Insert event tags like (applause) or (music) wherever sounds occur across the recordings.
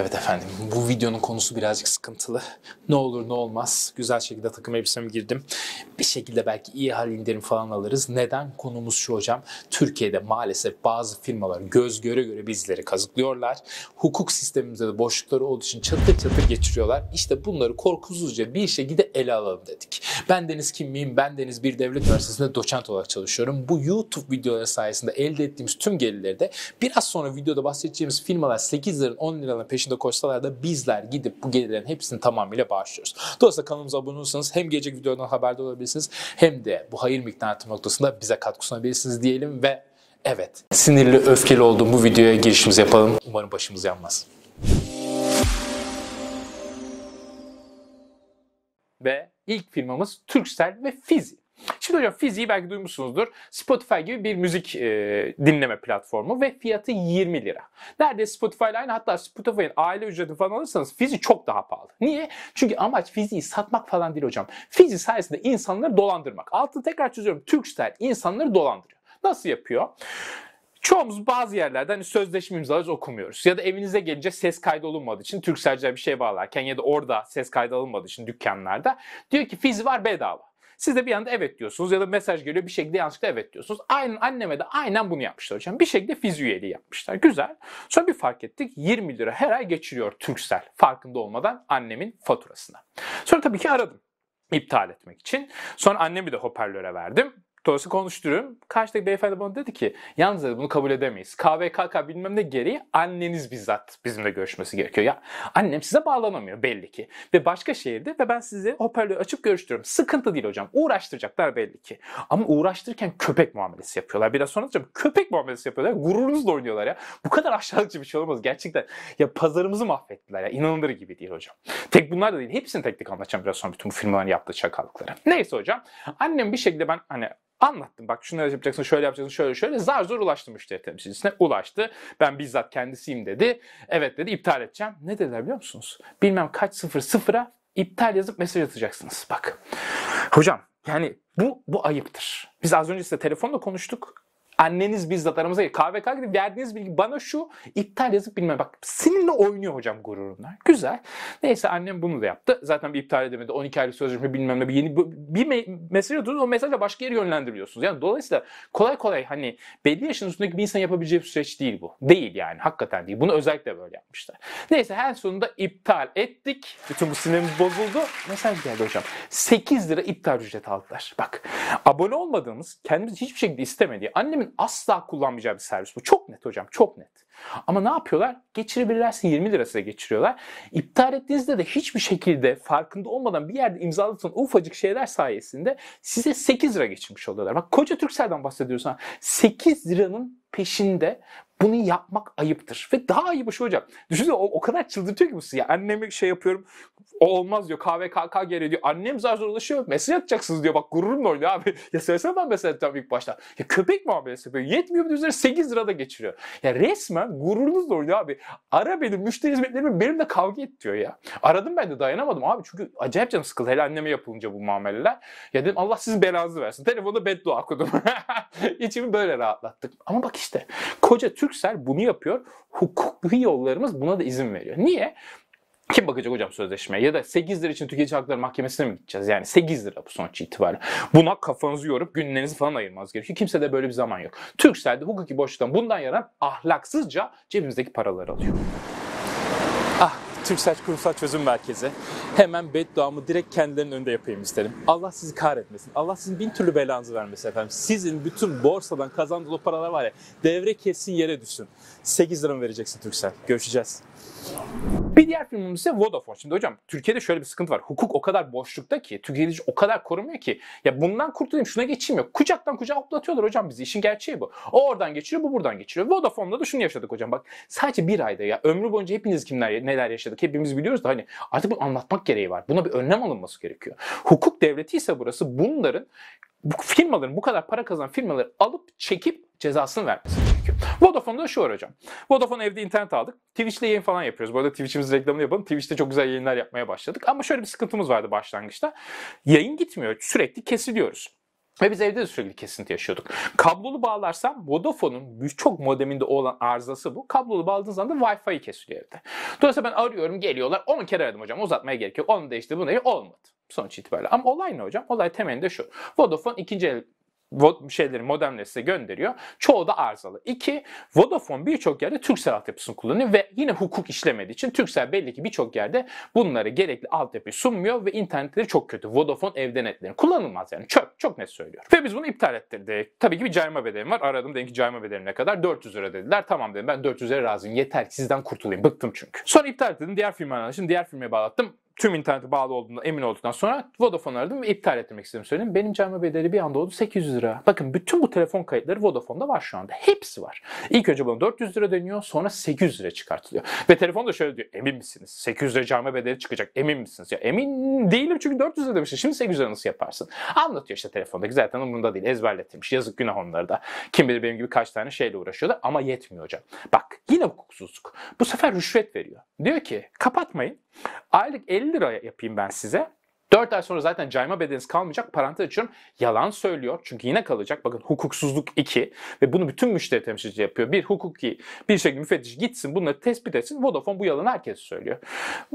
Evet efendim bu videonun konusu birazcık sıkıntılı. Ne olur ne olmaz güzel şekilde takım elbisemi girdim. Bir şekilde belki iyi hal indirim falan alırız. Neden? Konumuz şu hocam. Türkiye'de maalesef bazı firmalar göz göre göre bizleri kazıklıyorlar. Hukuk sistemimizde de boşlukları olduğu için çatır çatır geçiriyorlar. İşte bunları korkusuzca bir şekilde ele alalım dedik. Ben Deniz kim miyim? Ben Deniz bir devlet üniversitesinde doçent olarak çalışıyorum. Bu YouTube videoları sayesinde elde ettiğimiz tüm gelirleri de biraz sonra videoda bahsedeceğimiz firmalar 8 liranın 10 liranın peşinde peşinde koşsalar da bizler gidip bu gelirlerin hepsini tamamıyla bağışlıyoruz. Dolayısıyla kanalımıza abone olursanız hem gelecek videodan haberdar olabilirsiniz hem de bu hayır miktarı noktasında bize katkı sunabilirsiniz diyelim ve evet sinirli öfkeli olduğum bu videoya girişimizi yapalım. Umarım başımız yanmaz. Ve ilk firmamız Türksel ve Fizi. Şimdi hocam fiziği belki duymuşsunuzdur. Spotify gibi bir müzik e, dinleme platformu ve fiyatı 20 lira. Nerede Spotify ile aynı hatta Spotify'ın aile ücreti falan alırsanız fizi çok daha pahalı. Niye? Çünkü amaç fiziği satmak falan değil hocam. Fizi sayesinde insanları dolandırmak. Altını tekrar çözüyorum. Türksel insanları dolandırıyor. Nasıl yapıyor? Çoğumuz bazı yerlerden hani sözleşme imzalarız okumuyoruz. Ya da evinize gelince ses kaydı olunmadığı için Türkcell'e bir şey bağlarken ya da orada ses kaydı alınmadığı için dükkanlarda diyor ki fiz var bedava. Siz de bir anda evet diyorsunuz ya da mesaj geliyor bir şekilde yanlışlıkla evet diyorsunuz. Aynen anneme de aynen bunu yapmışlar hocam. Bir şekilde fiz üyeliği yapmışlar. Güzel. Sonra bir fark ettik 20 lira her ay geçiriyor Türksel farkında olmadan annemin faturasına. Sonra tabii ki aradım iptal etmek için. Sonra annemi de hoparlöre verdim. Doğrusu konuşturuyorum. Karşıdaki beyefendi bana dedi ki yalnız dedi, bunu kabul edemeyiz. KVKK bilmem ne gereği anneniz bizzat bizimle görüşmesi gerekiyor. Ya annem size bağlanamıyor belli ki. Ve başka şehirde ve ben sizi hoparlörü açıp görüştürüyorum. Sıkıntı değil hocam. Uğraştıracaklar belli ki. Ama uğraştırırken köpek muamelesi yapıyorlar. Biraz sonra diyeceğim köpek muamelesi yapıyorlar. Gururunuzla oynuyorlar ya. Bu kadar aşağılıkçı bir şey olamaz. Gerçekten ya pazarımızı mahvettiler ya. İnanılır gibi değil hocam. Tek bunlar da değil. Hepsini tek tek anlatacağım biraz sonra bütün bu filmlerin yaptığı çakallıkları. Neyse hocam. Annem bir şekilde ben hani Anlattım bak şunları yapacaksın, şöyle yapacaksın, şöyle şöyle. Zar zor ulaştı müşteri temsilcisine. Ulaştı. Ben bizzat kendisiyim dedi. Evet dedi iptal edeceğim. Ne dediler biliyor musunuz? Bilmem kaç sıfır sıfıra iptal yazıp mesaj atacaksınız. Bak. Hocam yani bu bu ayıptır. Biz az önce size telefonla konuştuk anneniz bizzat aramızda değil. KVK gibi verdiğiniz bilgi bana şu iptal yazıp bilmem. Bak seninle oynuyor hocam gururumla. Güzel. Neyse annem bunu da yaptı. Zaten bir iptal edemedi. 12 aylık sözleşme bilmem ne bir yeni bir me- mesaj atıyorsunuz. O mesajla başka yere yönlendiriyorsunuz. Yani dolayısıyla kolay kolay hani belli yaşın üstündeki bir insan yapabileceği bir süreç değil bu. Değil yani. Hakikaten değil. Bunu özellikle böyle yapmışlar. Neyse her sonunda iptal ettik. Bütün bu sinirimiz bozuldu. Mesaj geldi hocam. 8 lira iptal ücret aldılar. Bak abone olmadığımız kendimiz hiçbir şekilde istemediği annemin Onların asla kullanmayacağı bir servis bu. Çok net hocam, çok net. Ama ne yapıyorlar? Geçirebilirlerse 20 lirasına geçiriyorlar. İptal ettiğinizde de hiçbir şekilde farkında olmadan bir yerde imzaladığınız ufacık şeyler sayesinde size 8 lira geçirmiş oluyorlar. Bak koca Türksel'den bahsediyorsan 8 liranın peşinde bunu yapmak ayıptır. Ve daha ayıbı şu hocam. Düşünsene o, o kadar çıldırtıyor ki bu sizi. Yani anneme şey yapıyorum. O olmaz diyor. KVKK geri diyor. Annem zar zor ulaşıyor. Mesaj atacaksınız diyor. Bak gururum oynuyor abi. (laughs) Ya söylesene ben mesaj atacağım ilk başta. Ya köpek muamelesi yapıyor. Yetmiyor bir üzerine 8 lira da geçiriyor. Ya resmen gururunuz oynuyor abi. Ara benim müşteri hizmetlerimi benimle kavga et diyor ya. Aradım ben de dayanamadım abi. Çünkü acayip canım sıkıldı. Hele anneme yapılınca bu muameleler. Ya dedim Allah sizin belanızı versin. Telefonda beddua okudum. (laughs) İçimi böyle rahatlattık. Ama bak işte koca Türk Türksel bunu yapıyor. Hukuklu yollarımız buna da izin veriyor. Niye? Kim bakacak hocam sözleşmeye? Ya da 8 lira için Tüketici Hakları Mahkemesi'ne mi gideceğiz? Yani 8 lira bu sonuç itibariyle. Buna kafanızı yorup günlerinizi falan ayırmanız gerekiyor. Kimse de böyle bir zaman yok. Türksel'de hukuki boşluktan bundan yaran ahlaksızca cebimizdeki paraları alıyor. Türk Kurumsal Çözüm Merkezi. Hemen bedduamı direkt kendilerinin önünde yapayım isterim. Allah sizi kahretmesin. Allah sizin bin türlü belanızı vermesin efendim. Sizin bütün borsadan kazandığınız paralar var ya devre kesin yere düşsün. 8 lira mı vereceksin Türksel? Görüşeceğiz. Bir diğer firmamız ise Vodafone. Şimdi hocam Türkiye'de şöyle bir sıkıntı var. Hukuk o kadar boşlukta ki, tüketici o kadar korumuyor ki. Ya bundan kurtulayım şuna geçeyim yok. Kucaktan kucağa hoplatıyorlar hocam bizi. İşin gerçeği bu. O oradan geçiriyor, bu buradan geçiriyor. Vodafone'da da şunu yaşadık hocam. Bak sadece bir ayda ya ömrü boyunca hepiniz kimler neler yaşadık hepimiz biliyoruz da hani artık bunu anlatmak gereği var. Buna bir önlem alınması gerekiyor. Hukuk devleti ise burası bunların bu firmaların bu kadar para kazanan firmaları alıp çekip cezasını vermesi ki. Vodafone'da şu var hocam. Vodafone evde internet aldık. Twitch'te yayın falan yapıyoruz. Bu arada Twitch'imiz reklamını yapalım. Twitch'te çok güzel yayınlar yapmaya başladık. Ama şöyle bir sıkıntımız vardı başlangıçta. Yayın gitmiyor. Sürekli kesiliyoruz. Ve biz evde de sürekli kesinti yaşıyorduk. Kablolu bağlarsam Vodafone'un birçok modeminde olan arızası bu. Kablolu bağladığınız zaman da Wi-Fi kesiliyor evde. Dolayısıyla ben arıyorum geliyorlar 10 kere aradım hocam uzatmaya gerek yok. Onu değişti bunu değil olmadı sonuç itibariyle. Ama olay ne hocam? Olay temelinde şu. Vodafone ikinci el şeyleri modemle size gönderiyor. Çoğu da arızalı. İki, Vodafone birçok yerde Türksel altyapısını kullanıyor ve yine hukuk işlemediği için Türksel belli ki birçok yerde bunları gerekli altyapı sunmuyor ve internetleri çok kötü. Vodafone evde netlerini kullanılmaz yani çöp. Çok net söylüyorum. Ve biz bunu iptal ettirdik. Tabii ki bir cayma bedelim var. Aradım dedim ki cayma bedelim ne kadar? 400 lira dediler. Tamam dedim ben 400 lira razıyım. Yeter ki sizden kurtulayım. Bıktım çünkü. Sonra iptal ettim. Diğer firmaya anlaştım. Diğer firmaya bağlattım tüm internete bağlı olduğundan emin olduktan sonra Vodafone aradım ve iptal ettirmek istedim söyledim. Benim cami bedeli bir anda oldu 800 lira. Bakın bütün bu telefon kayıtları Vodafone'da var şu anda. Hepsi var. İlk önce bana 400 lira dönüyor sonra 800 lira çıkartılıyor. Ve telefon da şöyle diyor emin misiniz? 800 lira cami bedeli çıkacak emin misiniz? Ya emin değilim çünkü 400 lira demiştin. Şimdi 800 lira nasıl yaparsın? Anlatıyor işte telefondaki zaten umurunda değil ezberletilmiş. Yazık günah onları da. Kim bilir benim gibi kaç tane şeyle uğraşıyordu ama yetmiyor hocam. Bak yine hukuksuzluk. Bu sefer rüşvet veriyor. Diyor ki kapatmayın. Aylık 50 150 lira yapayım ben size. 4 ay sonra zaten cayma bedeliniz kalmayacak. Parantez açıyorum. Yalan söylüyor. Çünkü yine kalacak. Bakın hukuksuzluk 2. Ve bunu bütün müşteri temsilci yapıyor. Bir hukuki bir şekilde müfettiş gitsin bunları tespit etsin. Vodafone bu yalanı herkes söylüyor.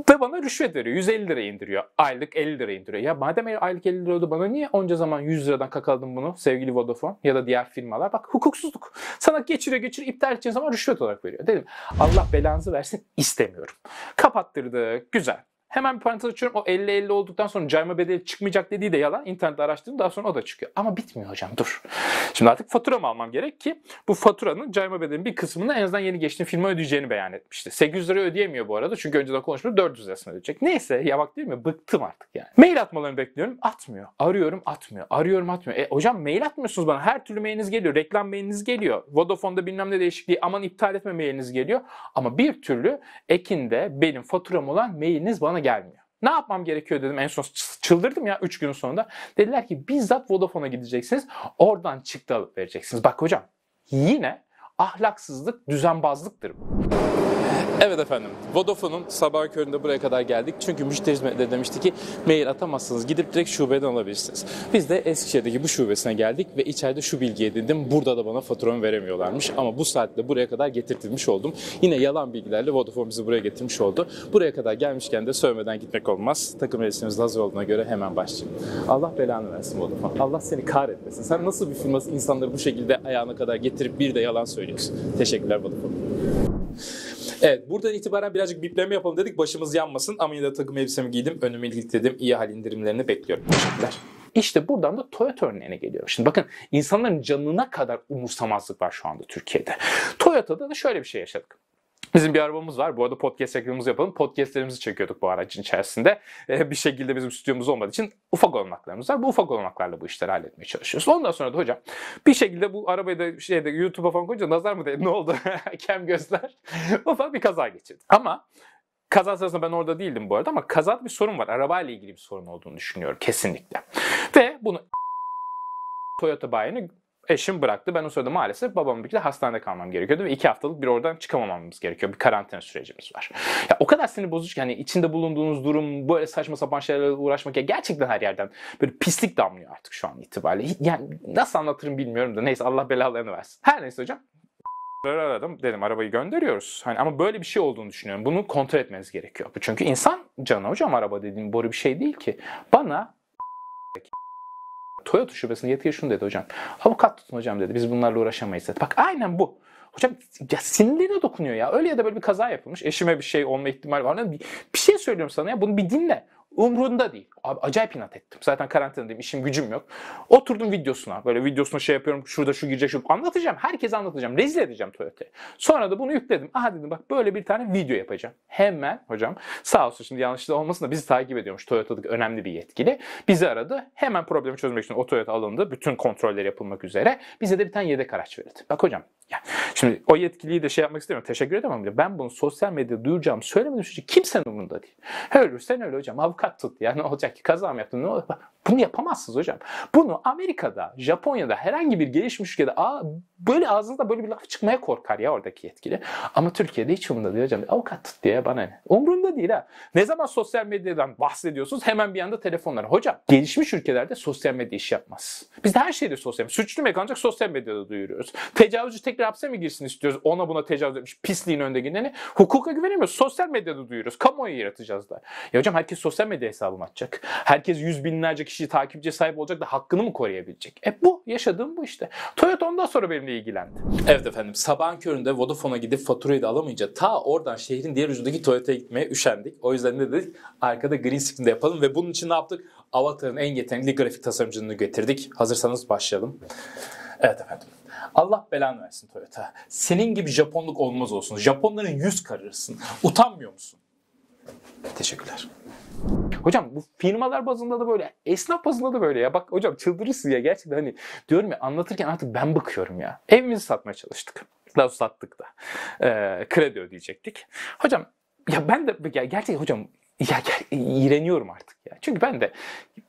Ve bana rüşvet veriyor. 150 lira indiriyor. Aylık 50 lira indiriyor. Ya madem aylık 50 lira oldu bana niye onca zaman 100 liradan kakaladın bunu sevgili Vodafone ya da diğer firmalar. Bak hukuksuzluk. Sana geçiriyor geçiriyor iptal edeceğin zaman rüşvet olarak veriyor. Dedim Allah belanızı versin istemiyorum. Kapattırdık. Güzel. Hemen bir parantez açıyorum. O 50-50 olduktan sonra cayma bedeli çıkmayacak dediği de yalan. İnternette araştırdım daha sonra o da çıkıyor. Ama bitmiyor hocam dur. Şimdi artık fatura mı almam gerek ki bu faturanın cayma bedelinin bir kısmını en azından yeni geçtiğim firma ödeyeceğini beyan etmişti. 800 lira ödeyemiyor bu arada çünkü önceden konuşmuş 400 lirasını ödeyecek. Neyse ya bak değil mi bıktım artık yani. Mail atmalarını bekliyorum atmıyor. Arıyorum atmıyor. Arıyorum atmıyor. E hocam mail atmıyorsunuz bana. Her türlü mailiniz geliyor. Reklam mailiniz geliyor. Vodafone'da bilmem ne değişikliği aman iptal etme mailiniz geliyor. Ama bir türlü Ekin'de benim faturam olan mailiniz bana gelmiyor. Ne yapmam gerekiyor dedim en son çıldırdım ya 3 günün sonunda. Dediler ki bizzat Vodafone'a gideceksiniz. Oradan çıktı alıp vereceksiniz. Bak hocam yine ahlaksızlık düzenbazlıktır bu. Evet efendim. Vodafone'un sabah köründe buraya kadar geldik. Çünkü müşteri hizmetleri demişti ki mail atamazsınız. Gidip direkt şubeden alabilirsiniz. Biz de Eskişehir'deki bu şubesine geldik ve içeride şu bilgiyi edindim. Burada da bana faturamı veremiyorlarmış. Ama bu saatte buraya kadar getirtilmiş oldum. Yine yalan bilgilerle Vodafone bizi buraya getirmiş oldu. Buraya kadar gelmişken de sövmeden gitmek olmaz. Takım elbisemiz hazır olduğuna göre hemen başlayayım. Allah belanı versin Vodafone. Allah seni kahretmesin. Sen nasıl bir firması insanları bu şekilde ayağına kadar getirip bir de yalan söylüyorsun. Teşekkürler Vodafone. Evet buradan itibaren birazcık bipleme yapalım dedik. Başımız yanmasın. Ama yine de takım elbisemi giydim. Önümü ilikledim. İyi hal indirimlerini bekliyorum. Teşekkürler. İşte buradan da Toyota örneğine geliyorum. Şimdi bakın insanların canına kadar umursamazlık var şu anda Türkiye'de. Toyota'da da şöyle bir şey yaşadık. Bizim bir arabamız var. Bu arada podcast reklamımızı yapalım. Podcastlerimizi çekiyorduk bu aracın içerisinde. Ee, bir şekilde bizim stüdyomuz olmadığı için ufak olanaklarımız var. Bu ufak olanaklarla bu işleri halletmeye çalışıyoruz. Ondan sonra da hocam bir şekilde bu arabayı da şeyde YouTube'a falan koyunca nazar mı dedi? Ne oldu? (laughs) Kem gözler. (laughs) Ufak bir kaza geçirdi. Ama Kaza sırasında ben orada değildim bu arada ama kazada bir sorun var. Arabayla ilgili bir sorun olduğunu düşünüyorum kesinlikle. Ve bunu Toyota bayini eşim bıraktı. Ben o sırada maalesef babamla birlikte hastanede kalmam gerekiyordu ve iki haftalık bir oradan çıkamamamız gerekiyor. Bir karantina sürecimiz var. Ya o kadar sinir bozucu ki hani içinde bulunduğunuz durum böyle saçma sapan şeylerle uğraşmak ya gerçekten her yerden böyle pislik damlıyor artık şu an itibariyle. Yani nasıl anlatırım bilmiyorum da neyse Allah belalarını versin. Her neyse hocam aradım. Dedim arabayı gönderiyoruz. Hani ama böyle bir şey olduğunu düşünüyorum. Bunu kontrol etmeniz gerekiyor. Çünkü insan canı hocam araba dediğim boru bir şey değil ki. Bana Toyota şubesinde yetkili şunu dedi hocam. Avukat tutun hocam dedi. Biz bunlarla uğraşamayız dedi. Bak aynen bu. Hocam ya sinirlerine dokunuyor ya. Öyle ya da böyle bir kaza yapılmış. Eşime bir şey olma ihtimal var. Bir, bir şey söylüyorum sana ya. Bunu bir dinle. Umrunda değil. Abi acayip inat ettim. Zaten karantinadayım, işim gücüm yok. Oturdum videosuna. Böyle videosuna şey yapıyorum. Şurada şu girecek, şu anlatacağım. Herkese anlatacağım. Rezil edeceğim Toyota'yı. Sonra da bunu yükledim. Aha dedim bak böyle bir tane video yapacağım. Hemen hocam sağ olsun şimdi yanlışlıkla olmasın da bizi takip ediyormuş Toyota'daki önemli bir yetkili. Bizi aradı. Hemen problemi çözmek için o Toyota alındı. Bütün kontroller yapılmak üzere. Bize de bir tane yedek araç verildi. Bak hocam Yani Şimdi o yetkiliyi de şey yapmak istemiyorum. Teşekkür ederim. diye. Ben bunu sosyal medyada duyuracağım söylemedim çünkü kimsenin umurunda değil. Öyle sen öyle hocam avukat tut ya ne olacak ki kaza mı yaptın ne olacak? Bunu yapamazsınız hocam. Bunu Amerika'da, Japonya'da herhangi bir gelişmiş ülkede aa, böyle ağzında böyle bir laf çıkmaya korkar ya oradaki yetkili. Ama Türkiye'de hiç umurunda değil hocam. Avukat tut diye bana ne? Umurunda değil ha. Ne zaman sosyal medyadan bahsediyorsunuz hemen bir anda telefonlar. Hocam gelişmiş ülkelerde sosyal medya iş yapmaz. Biz de her şeyde sosyal medya. Suçlu ancak sosyal medyada duyuruyoruz. Tecavüzcü tekrar hapse mi girsin istiyoruz. Ona buna tecavüz etmiş pisliğin önünde gideni. Hukuka güvenemiyoruz. Sosyal medyada duyuyoruz. Kamuoyu yaratacağız da. Ya hocam herkes sosyal medya hesabını açacak. Herkes yüz binlerce kişi takipçiye sahip olacak da hakkını mı koruyabilecek? E bu yaşadığım bu işte. Toyota ondan sonra benimle ilgilendi. Evet efendim sabahın köründe Vodafone'a gidip faturayı da alamayınca ta oradan şehrin diğer ucundaki Toyota'ya gitmeye üşendik. O yüzden de dedik arkada green screen'de yapalım ve bunun için ne yaptık? Avatar'ın en yetenekli grafik tasarımcısını getirdik. Hazırsanız başlayalım. Evet efendim. Allah belanı versin Toyota. Senin gibi Japonluk olmaz olsun. Japonların yüz karırsın. Utanmıyor musun? Teşekkürler. Hocam bu firmalar bazında da böyle, esnaf bazında da böyle ya. Bak hocam çıldırırsın ya gerçekten hani diyorum ya anlatırken artık ben bakıyorum ya. Evimizi satmaya çalıştık. Daha sattık da. Ee, kredi ödeyecektik. Hocam ya ben de ya gerçekten hocam ya iğreniyorum artık ya. Çünkü ben de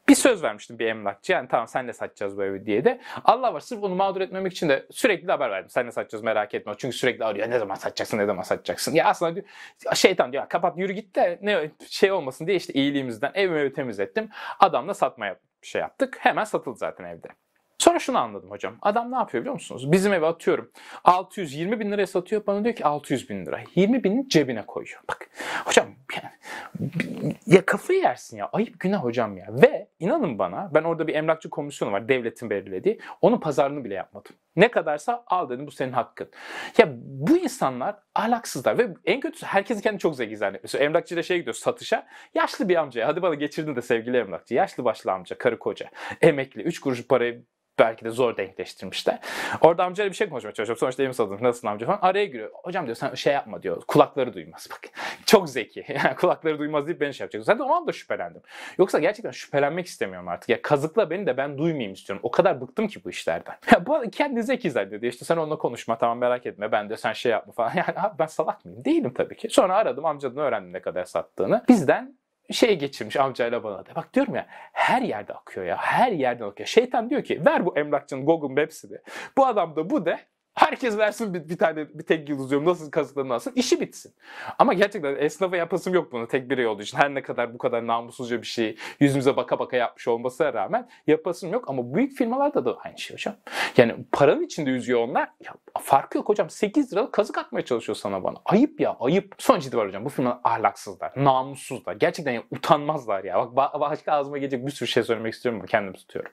bir söz vermiştim bir emlakçı. Yani tamam sen de satacağız bu evi diye de. Allah var sırf onu mağdur etmemek için de sürekli haber verdim. Sen de satacağız merak etme. Çünkü sürekli arıyor. Ne zaman satacaksın ne zaman satacaksın. Ya aslında diyor, şeytan diyor kapat yürü git de ne şey olmasın diye işte iyiliğimizden evimi evi temizlettim. Adamla satmaya şey yaptık. Hemen satıldı zaten evde. Sonra şunu anladım hocam. Adam ne yapıyor biliyor musunuz? Bizim evi atıyorum. 620 bin liraya satıyor. Bana diyor ki 600 bin lira. 20 binin cebine koyuyor. Bak hocam ya kafayı yersin ya. Ayıp günah hocam ya. Ve inanın bana ben orada bir emlakçı komisyonu var devletin belirlediği. Onun pazarını bile yapmadım. Ne kadarsa al dedim bu senin hakkın. Ya bu insanlar ahlaksızlar ve en kötüsü herkesi kendi çok zengin zannetmesi. Emlakçıyla şey gidiyor satışa. Yaşlı bir amcaya hadi bana geçirdin de sevgili emlakçı. Yaşlı başlı amca karı koca. Emekli. Üç kuruş parayı belki de zor denkleştirmişler. Orada amcayla bir şey konuşmaya çalışıyorum. Sonuçta elimi salladım. Nasılsın amca falan. Araya giriyor. Hocam diyor sen şey yapma diyor. Kulakları duymaz. Bak çok zeki. (laughs) Yani kulakları duymaz deyip beni şey yapacak. Zaten o anda şüphelendim. Yoksa gerçekten şüphelenmek istemiyorum artık. Ya kazıkla beni de ben duymayayım istiyorum. O kadar bıktım ki bu işlerden. (laughs) Ya bu kendi zeki zannediyor. İşte sen onunla konuşma tamam merak etme. Ben de sen şey yapma falan. (laughs) Yani abi ben salak mıyım? Değilim tabii ki. Sonra aradım amcadan öğrendim ne kadar sattığını. Bizden şey geçirmiş amcayla bana da. Bak diyorum ya her yerde akıyor ya. Her yerde akıyor. Şeytan diyor ki ver bu emlakçının gogun hepsini Bu adam da bu de Herkes versin bir, bir tane bir tek yıldızıyorum. nasıl kazıklarını alsın işi bitsin. Ama gerçekten esnafa yapasım yok bunu tek birey olduğu için. Her ne kadar bu kadar namussuzca bir şeyi yüzümüze baka baka yapmış olmasına rağmen yapasım yok. Ama büyük firmalarda da aynı şey hocam. Yani paranın içinde yüzüyor onlar. Ya, farkı yok hocam 8 liralık kazık atmaya çalışıyor sana bana. Ayıp ya ayıp. Son ciddi var hocam bu firmalar ahlaksızlar, namussuzlar. Gerçekten ya, utanmazlar ya. Bak başka ağzıma gelecek bir sürü şey söylemek istiyorum ama kendim tutuyorum.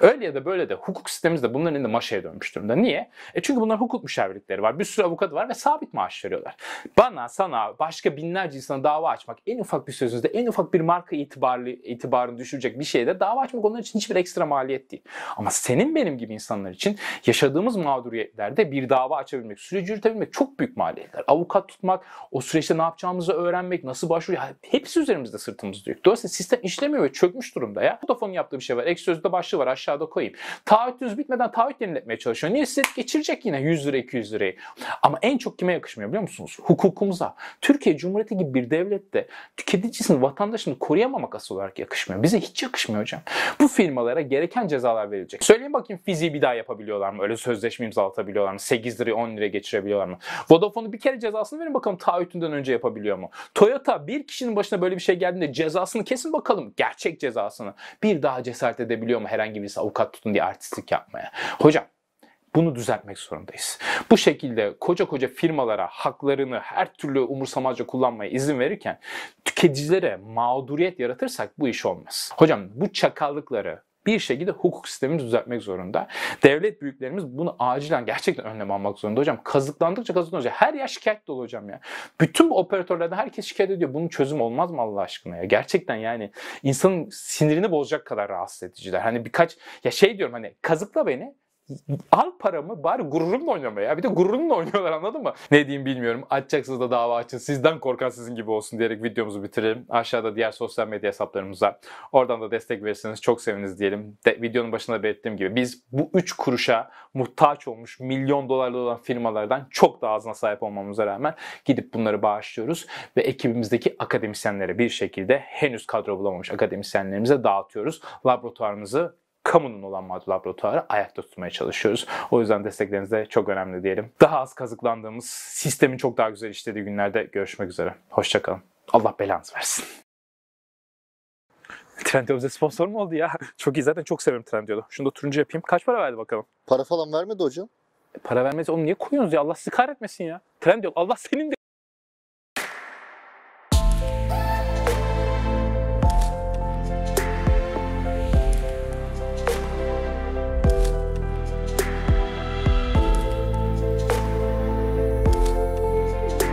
Öyle ya da böyle de hukuk sistemimiz de bunların elinde maşaya dönmüş durumda. Niye? E çünkü Bunlar hukuk müşavirlikleri var. Bir sürü avukatı var ve sabit maaş veriyorlar. Bana, sana, başka binlerce insana dava açmak en ufak bir sözünüzde, en ufak bir marka itibarlı, itibarını düşürecek bir şeyde dava açmak onlar için hiçbir ekstra maliyet değil. Ama senin benim gibi insanlar için yaşadığımız mağduriyetlerde bir dava açabilmek, süreci yürütebilmek çok büyük maliyetler. Avukat tutmak, o süreçte ne yapacağımızı öğrenmek, nasıl başvuru, yani hepsi üzerimizde sırtımızda yük. Dolayısıyla sistem işlemiyor ve çökmüş durumda ya. Vodafone'un yaptığı bir şey var. Ek sözde başlığı var aşağıda koyayım. Taahhütünüz bitmeden taahhüt yeniletmeye çalışıyor. Niye size geçirecek yine? yine 100 lira 200 lirayı. Ama en çok kime yakışmıyor biliyor musunuz? Hukukumuza. Türkiye Cumhuriyeti gibi bir devlette tüketicisini, vatandaşını koruyamamak asıl olarak yakışmıyor. Bize hiç yakışmıyor hocam. Bu firmalara gereken cezalar verilecek. Söyleyin bakayım fiziği bir daha yapabiliyorlar mı? Öyle sözleşme imzalatabiliyorlar mı? 8 lirayı 10 liraya geçirebiliyorlar mı? Vodafone'u bir kere cezasını verin bakalım taahhütünden önce yapabiliyor mu? Toyota bir kişinin başına böyle bir şey geldiğinde cezasını kesin bakalım. Gerçek cezasını. Bir daha cesaret edebiliyor mu herhangi birisi avukat tutun diye artistlik yapmaya? Hocam bunu düzeltmek zorundayız. Bu şekilde koca koca firmalara haklarını her türlü umursamazca kullanmaya izin verirken tüketicilere mağduriyet yaratırsak bu iş olmaz. Hocam bu çakallıkları bir şekilde hukuk sistemini düzeltmek zorunda. Devlet büyüklerimiz bunu acilen gerçekten önlem almak zorunda hocam. Kazıklandıkça kazıklanacak. Her yer şikayet dolu hocam ya. Bütün bu operatörlerden herkes şikayet ediyor. Bunun çözüm olmaz mı Allah aşkına ya? Gerçekten yani insanın sinirini bozacak kadar rahatsız ediciler. Hani birkaç ya şey diyorum hani kazıkla beni al paramı bari gururumla oynama ya. Bir de gururumla (laughs) oynuyorlar anladın mı? Ne diyeyim bilmiyorum. Açacaksınız da dava açın. Sizden korkan sizin gibi olsun diyerek videomuzu bitirelim. Aşağıda diğer sosyal medya hesaplarımız var. Oradan da destek verirseniz çok seviniz diyelim. De, videonun başında belirttiğim gibi biz bu 3 kuruşa muhtaç olmuş milyon dolarlı olan firmalardan çok daha azına sahip olmamıza rağmen gidip bunları bağışlıyoruz ve ekibimizdeki akademisyenlere bir şekilde henüz kadro bulamamış akademisyenlerimize dağıtıyoruz. Laboratuvarımızı kamunun olan laboratuvarı ayakta tutmaya çalışıyoruz. O yüzden destekleriniz de çok önemli diyelim. Daha az kazıklandığımız, sistemin çok daha güzel işlediği günlerde görüşmek üzere. Hoşçakalın. Allah belanızı versin. (laughs) Trendyol'da sponsor mu oldu ya? (laughs) Çok iyi zaten çok severim Trendyol'u. Şunu da turuncu yapayım. Kaç para verdi bakalım? Para falan vermedi hocam. para vermez. Onu niye koyuyorsunuz ya? Allah sizi kahretmesin ya. Trendyol Allah senin de